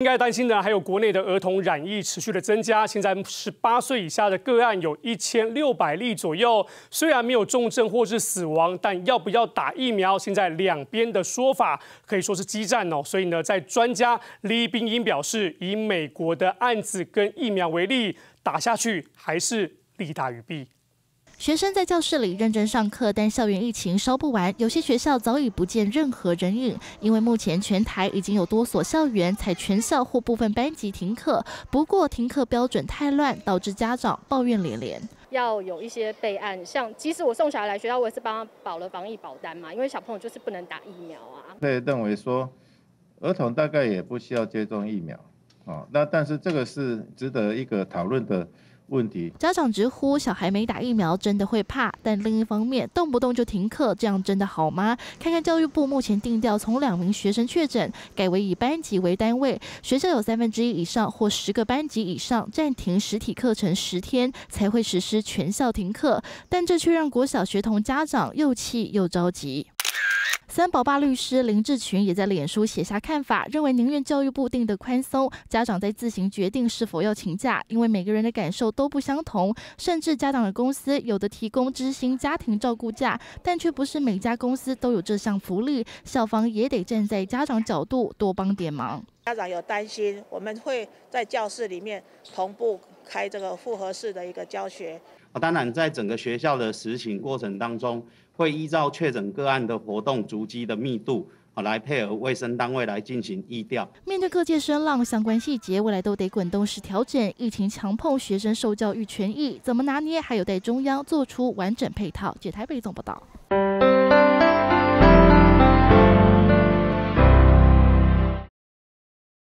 应该担心的还有国内的儿童染疫持续的增加，现在十八岁以下的个案有一千六百例左右，虽然没有重症或是死亡，但要不要打疫苗，现在两边的说法可以说是激战哦。所以呢，在专家李冰英表示，以美国的案子跟疫苗为例，打下去还是利大于弊。学生在教室里认真上课，但校园疫情烧不完。有些学校早已不见任何人影，因为目前全台已经有多所校园采全校或部分班级停课。不过停课标准太乱，导致家长抱怨连连。要有一些备案，像即使我送小孩来学校，我也是帮他保了防疫保单嘛，因为小朋友就是不能打疫苗啊。被认为说儿童大概也不需要接种疫苗啊，那但是这个是值得一个讨论的。问题家长直呼小孩没打疫苗真的会怕，但另一方面动不动就停课，这样真的好吗？看看教育部目前定调，从两名学生确诊改为以班级为单位，学校有三分之一以上或十个班级以上暂停实体课程十天才会实施全校停课，但这却让国小学童家长又气又着急。三宝爸律师林志群也在脸书写下看法，认为宁愿教育部定的宽松，家长在自行决定是否要请假，因为每个人的感受都不相同。甚至家长的公司有的提供知心家庭照顾假，但却不是每家公司都有这项福利。校方也得站在家长角度多帮点忙。家长有担心，我们会在教室里面同步开这个复合式的一个教学。啊，当然，在整个学校的实行过程当中，会依照确诊个案的活动足迹的密度，啊，来配合卫生单位来进行疫调。面对各界声浪，相关细节未来都得滚动式调整。疫情强碰学生受教育权益，怎么拿捏，还有待中央做出完整配套。解台北总报道。